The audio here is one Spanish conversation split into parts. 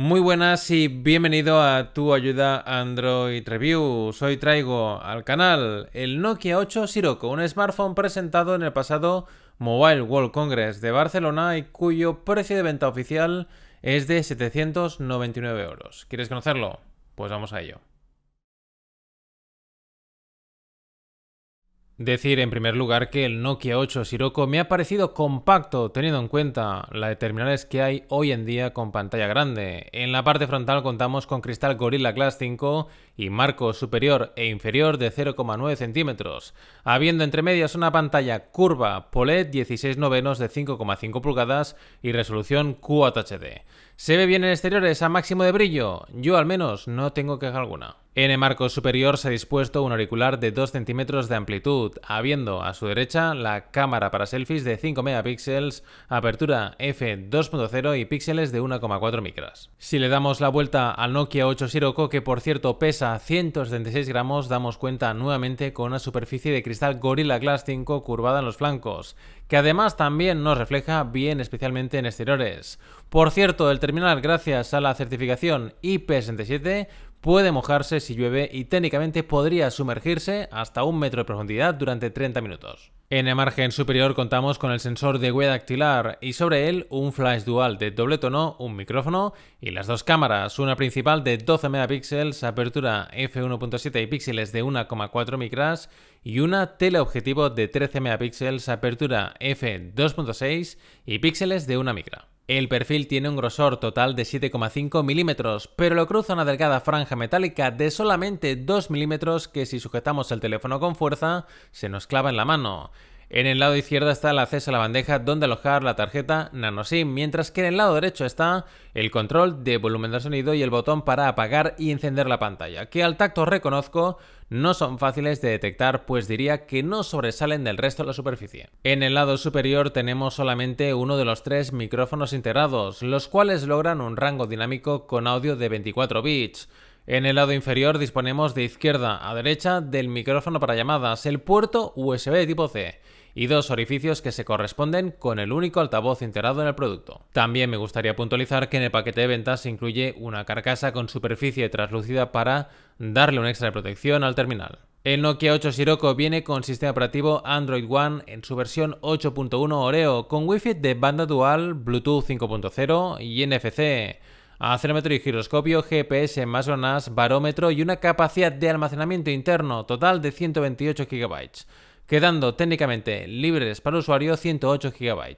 Muy buenas y bienvenido a Tu Ayuda Android Review. Hoy traigo al canal el Nokia 8 Sirocco, un smartphone presentado en el pasado Mobile World Congress de Barcelona y cuyo precio de venta oficial es de 799 euros. ¿Quieres conocerlo? Pues vamos a ello. Decir en primer lugar que el Nokia 8 Sirocco me ha parecido compacto teniendo en cuenta la de terminales que hay hoy en día con pantalla grande. En la parte frontal contamos con cristal Gorilla Glass 5 y marco superior e inferior de 0,9 centímetros, habiendo entre medias una pantalla curva polet 16 novenos de 5,5 pulgadas y resolución QHD. ¿Se ve bien en exteriores a máximo de brillo? Yo al menos no tengo queja alguna. En el marco superior se ha dispuesto un auricular de 2 centímetros de amplitud, habiendo a su derecha la cámara para selfies de 5 megapíxeles, apertura f2.0 y píxeles de 1,4 micras. Si le damos la vuelta al Nokia 8 Sirocco, que por cierto pesa 176 gramos, damos cuenta nuevamente con una superficie de cristal Gorilla Glass 5 curvada en los flancos, que además también nos refleja bien especialmente en exteriores. Por cierto, el terminal gracias a la certificación IP67 puede mojarse si llueve y técnicamente podría sumergirse hasta un metro de profundidad durante 30 minutos. En el margen superior contamos con el sensor de huella dactilar y sobre él un flash dual de doble tono, un micrófono y las dos cámaras, una principal de 12 megapíxeles, apertura f1.7 y píxeles de 1,4 micras y una teleobjetivo de 13 megapíxeles apertura f2.6 y píxeles de 1 micra. El perfil tiene un grosor total de 7,5 milímetros, pero lo cruza una delgada franja metálica de solamente 2 milímetros que si sujetamos el teléfono con fuerza se nos clava en la mano. En el lado izquierdo está el acceso a la bandeja donde alojar la tarjeta NanoSIM, mientras que en el lado derecho está el control de volumen de sonido y el botón para apagar y encender la pantalla, que al tacto reconozco no son fáciles de detectar, pues diría que no sobresalen del resto de la superficie. En el lado superior tenemos solamente uno de los tres micrófonos integrados, los cuales logran un rango dinámico con audio de 24 bits. En el lado inferior disponemos de izquierda a derecha del micrófono para llamadas, el puerto USB tipo C y dos orificios que se corresponden con el único altavoz integrado en el producto. También me gustaría puntualizar que en el paquete de ventas se incluye una carcasa con superficie translúcida para darle un extra de protección al terminal. El Nokia 8 Sirocco viene con sistema operativo Android One en su versión 8.1 Oreo, con Wi-Fi de banda dual, Bluetooth 5.0 y NFC, acelerómetro y giroscopio, GPS más menos, barómetro y una capacidad de almacenamiento interno total de 128 GB quedando técnicamente libres para el usuario 108 GB.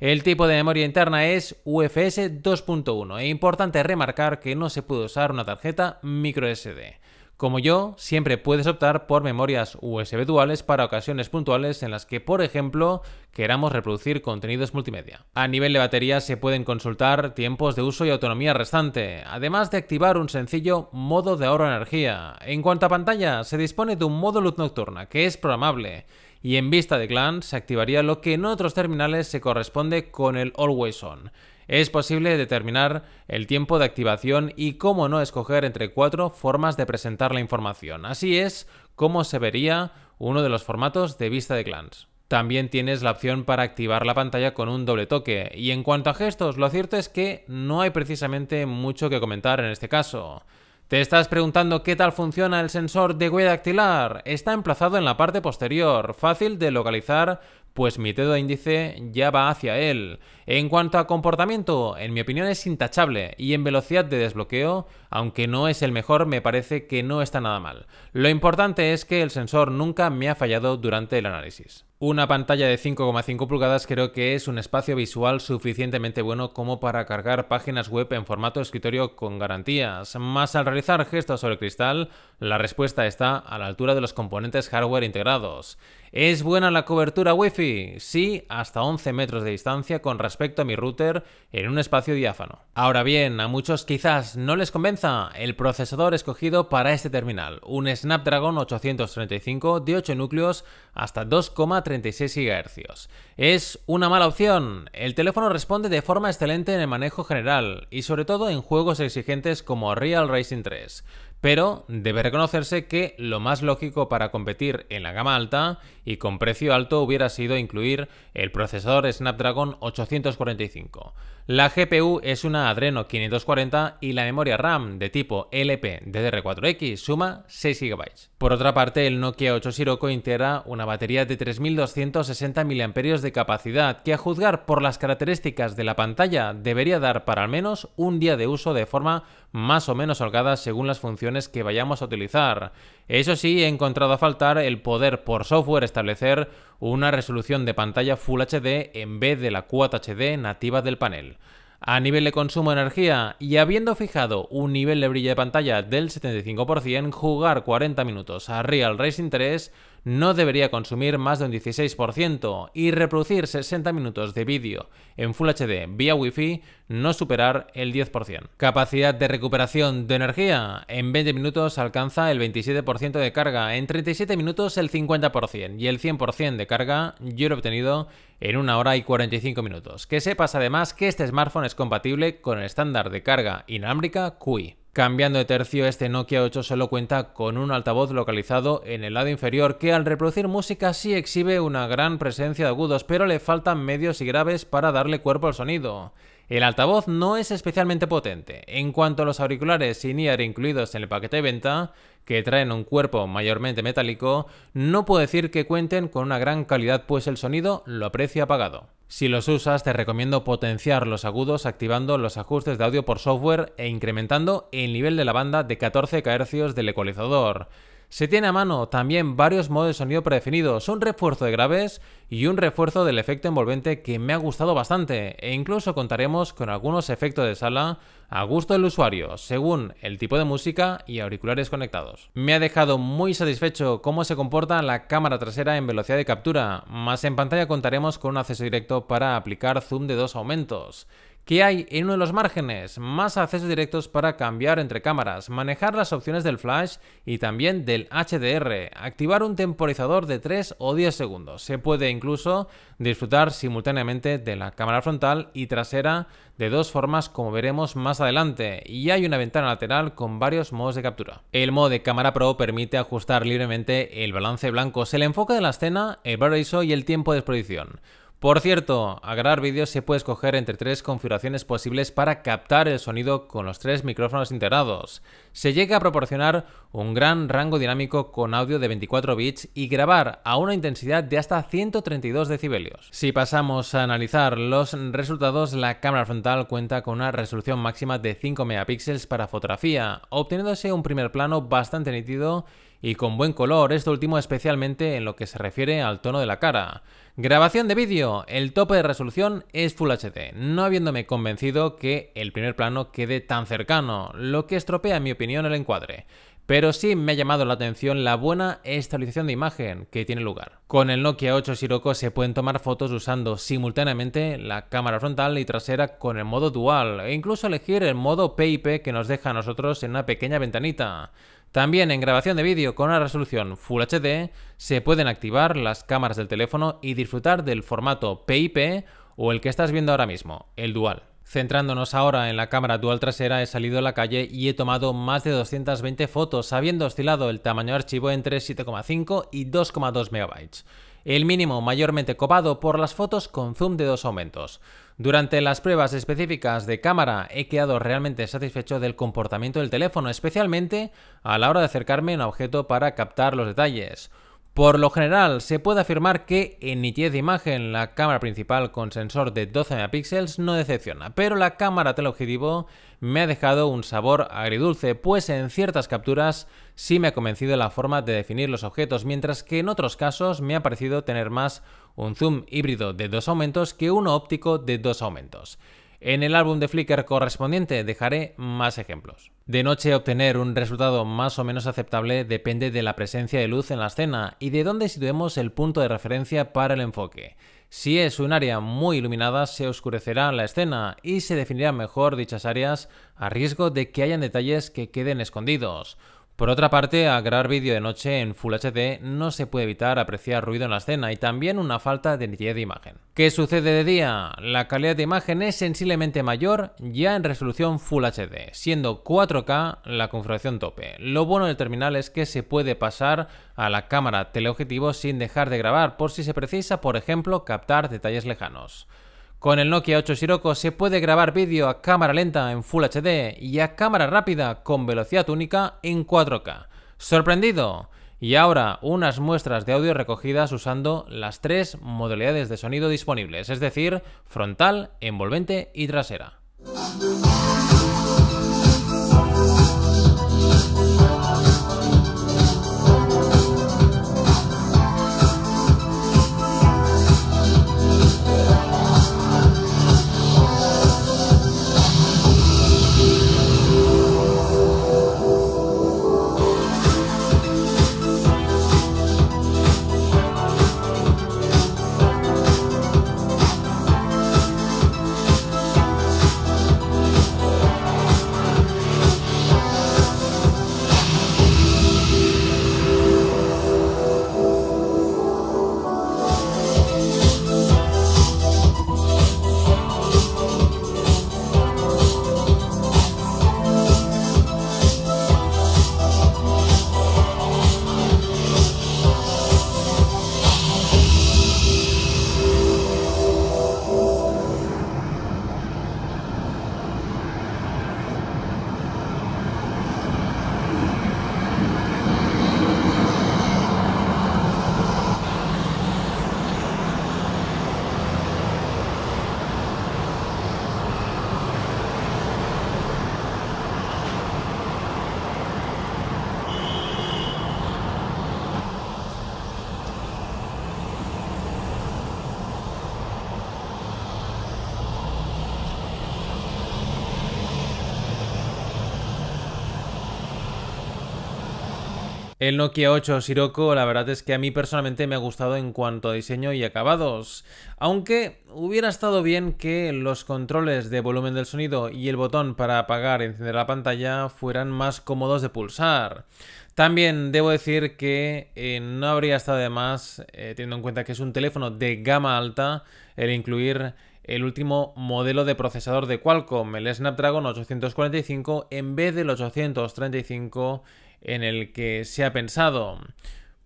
El tipo de memoria interna es UFS 2.1 e importante remarcar que no se puede usar una tarjeta microSD. Como yo, siempre puedes optar por memorias USB duales para ocasiones puntuales en las que, por ejemplo, queramos reproducir contenidos multimedia. A nivel de batería se pueden consultar tiempos de uso y autonomía restante, además de activar un sencillo modo de ahorro de energía. En cuanto a pantalla, se dispone de un modo luz nocturna que es programable y en vista de clan se activaría lo que en otros terminales se corresponde con el Always On. Es posible determinar el tiempo de activación y cómo no escoger entre cuatro formas de presentar la información. Así es como se vería uno de los formatos de vista de clans. También tienes la opción para activar la pantalla con un doble toque. Y en cuanto a gestos, lo cierto es que no hay precisamente mucho que comentar en este caso. ¿Te estás preguntando qué tal funciona el sensor de huella dactilar? Está emplazado en la parte posterior, fácil de localizar pues mi dedo índice ya va hacia él. En cuanto a comportamiento, en mi opinión es intachable y en velocidad de desbloqueo, aunque no es el mejor, me parece que no está nada mal. Lo importante es que el sensor nunca me ha fallado durante el análisis. Una pantalla de 5,5 pulgadas creo que es un espacio visual suficientemente bueno como para cargar páginas web en formato escritorio con garantías, más al realizar gestos sobre cristal, la respuesta está a la altura de los componentes hardware integrados. ¿Es buena la cobertura Wi-Fi? Sí, hasta 11 metros de distancia con respecto a mi router en un espacio diáfano. Ahora bien, a muchos quizás no les convenza el procesador escogido para este terminal, un Snapdragon 835 de 8 núcleos hasta 2,36 GHz. Es una mala opción. El teléfono responde de forma excelente en el manejo general y sobre todo en juegos exigentes como Real Racing 3 pero debe reconocerse que lo más lógico para competir en la gama alta y con precio alto hubiera sido incluir el procesador Snapdragon 845. La GPU es una Adreno 540 y la memoria RAM de tipo LP DDR4X suma 6 GB. Por otra parte, el Nokia 8 Sirocco integra una batería de 3260 mAh de capacidad que a juzgar por las características de la pantalla debería dar para al menos un día de uso de forma más o menos holgadas según las funciones que vayamos a utilizar. Eso sí, he encontrado a faltar el poder por software establecer una resolución de pantalla Full HD en vez de la Quad HD nativa del panel. A nivel de consumo de energía y habiendo fijado un nivel de brillo de pantalla del 75%, jugar 40 minutos a Real Racing 3 no debería consumir más de un 16% y reproducir 60 minutos de vídeo en Full HD vía Wi-Fi no superar el 10%. Capacidad de recuperación de energía. En 20 minutos alcanza el 27% de carga, en 37 minutos el 50% y el 100% de carga yo lo he obtenido en 1 hora y 45 minutos. Que sepas además que este smartphone es compatible con el estándar de carga inalámbrica QI. Cambiando de tercio, este Nokia 8 solo cuenta con un altavoz localizado en el lado inferior que al reproducir música sí exhibe una gran presencia de agudos, pero le faltan medios y graves para darle cuerpo al sonido. El altavoz no es especialmente potente. En cuanto a los auriculares in-ear incluidos en el paquete de venta, que traen un cuerpo mayormente metálico, no puedo decir que cuenten con una gran calidad pues el sonido lo aprecia apagado. Si los usas, te recomiendo potenciar los agudos activando los ajustes de audio por software e incrementando el nivel de la banda de 14 khz del ecualizador. Se tiene a mano también varios modos de sonido predefinidos, un refuerzo de graves y un refuerzo del efecto envolvente que me ha gustado bastante e incluso contaremos con algunos efectos de sala a gusto del usuario, según el tipo de música y auriculares conectados. Me ha dejado muy satisfecho cómo se comporta la cámara trasera en velocidad de captura, más en pantalla contaremos con un acceso directo para aplicar zoom de dos aumentos que hay en uno de los márgenes, más accesos directos para cambiar entre cámaras, manejar las opciones del flash y también del HDR, activar un temporizador de 3 o 10 segundos. Se puede incluso disfrutar simultáneamente de la cámara frontal y trasera de dos formas como veremos más adelante y hay una ventana lateral con varios modos de captura. El modo de cámara pro permite ajustar libremente el balance blanco, el enfoque de la escena, el brillo ISO y el tiempo de exposición. Por cierto, a grabar vídeos se puede escoger entre tres configuraciones posibles para captar el sonido con los tres micrófonos integrados. Se llega a proporcionar un gran rango dinámico con audio de 24 bits y grabar a una intensidad de hasta 132 decibelios. Si pasamos a analizar los resultados, la cámara frontal cuenta con una resolución máxima de 5 megapíxeles para fotografía, obteniéndose un primer plano bastante nítido y con buen color, esto último especialmente en lo que se refiere al tono de la cara. Grabación de vídeo, el tope de resolución es Full HD, no habiéndome convencido que el primer plano quede tan cercano, lo que estropea en mi opinión el encuadre pero sí me ha llamado la atención la buena estabilización de imagen que tiene lugar. Con el Nokia 8 Sirocco se pueden tomar fotos usando simultáneamente la cámara frontal y trasera con el modo dual e incluso elegir el modo PIP que nos deja a nosotros en una pequeña ventanita. También en grabación de vídeo con una resolución Full HD se pueden activar las cámaras del teléfono y disfrutar del formato PIP o el que estás viendo ahora mismo, el dual. Centrándonos ahora en la cámara dual trasera, he salido a la calle y he tomado más de 220 fotos, habiendo oscilado el tamaño de archivo entre 7,5 y 2,2 MB. El mínimo mayormente copado por las fotos con zoom de dos aumentos. Durante las pruebas específicas de cámara he quedado realmente satisfecho del comportamiento del teléfono, especialmente a la hora de acercarme a un objeto para captar los detalles. Por lo general, se puede afirmar que en nitidez de imagen la cámara principal con sensor de 12 megapíxeles no decepciona, pero la cámara teleobjetivo me ha dejado un sabor agridulce, pues en ciertas capturas sí me ha convencido la forma de definir los objetos, mientras que en otros casos me ha parecido tener más un zoom híbrido de dos aumentos que uno óptico de dos aumentos. En el álbum de Flickr correspondiente dejaré más ejemplos. De noche obtener un resultado más o menos aceptable depende de la presencia de luz en la escena y de dónde situemos el punto de referencia para el enfoque. Si es un área muy iluminada, se oscurecerá la escena y se definirán mejor dichas áreas a riesgo de que hayan detalles que queden escondidos. Por otra parte, al grabar vídeo de noche en Full HD no se puede evitar apreciar ruido en la escena y también una falta de nitidez de imagen. ¿Qué sucede de día? La calidad de imagen es sensiblemente mayor ya en resolución Full HD, siendo 4K la configuración tope. Lo bueno del terminal es que se puede pasar a la cámara teleobjetivo sin dejar de grabar por si se precisa, por ejemplo, captar detalles lejanos. Con el Nokia 8 Sirocco se puede grabar vídeo a cámara lenta en Full HD y a cámara rápida con velocidad única en 4K. ¡Sorprendido! Y ahora unas muestras de audio recogidas usando las tres modalidades de sonido disponibles, es decir, frontal, envolvente y trasera. El Nokia 8 Sirocco, la verdad es que a mí personalmente me ha gustado en cuanto a diseño y acabados. Aunque hubiera estado bien que los controles de volumen del sonido y el botón para apagar y encender la pantalla fueran más cómodos de pulsar. También debo decir que eh, no habría estado de más, eh, teniendo en cuenta que es un teléfono de gama alta, el incluir el último modelo de procesador de Qualcomm, el Snapdragon 845, en vez del 835 en el que se ha pensado.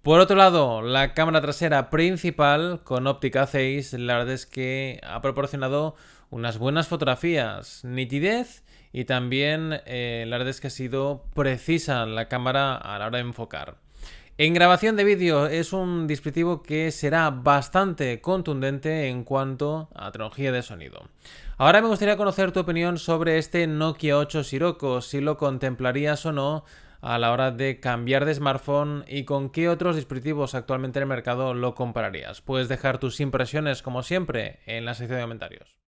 Por otro lado, la cámara trasera principal con óptica 6, la verdad es que ha proporcionado unas buenas fotografías, nitidez y también eh, la verdad es que ha sido precisa la cámara a la hora de enfocar. En grabación de vídeo es un dispositivo que será bastante contundente en cuanto a tecnología de sonido. Ahora me gustaría conocer tu opinión sobre este Nokia 8 Sirocco, si lo contemplarías o no a la hora de cambiar de smartphone y con qué otros dispositivos actualmente en el mercado lo compararías. Puedes dejar tus impresiones como siempre en la sección de comentarios.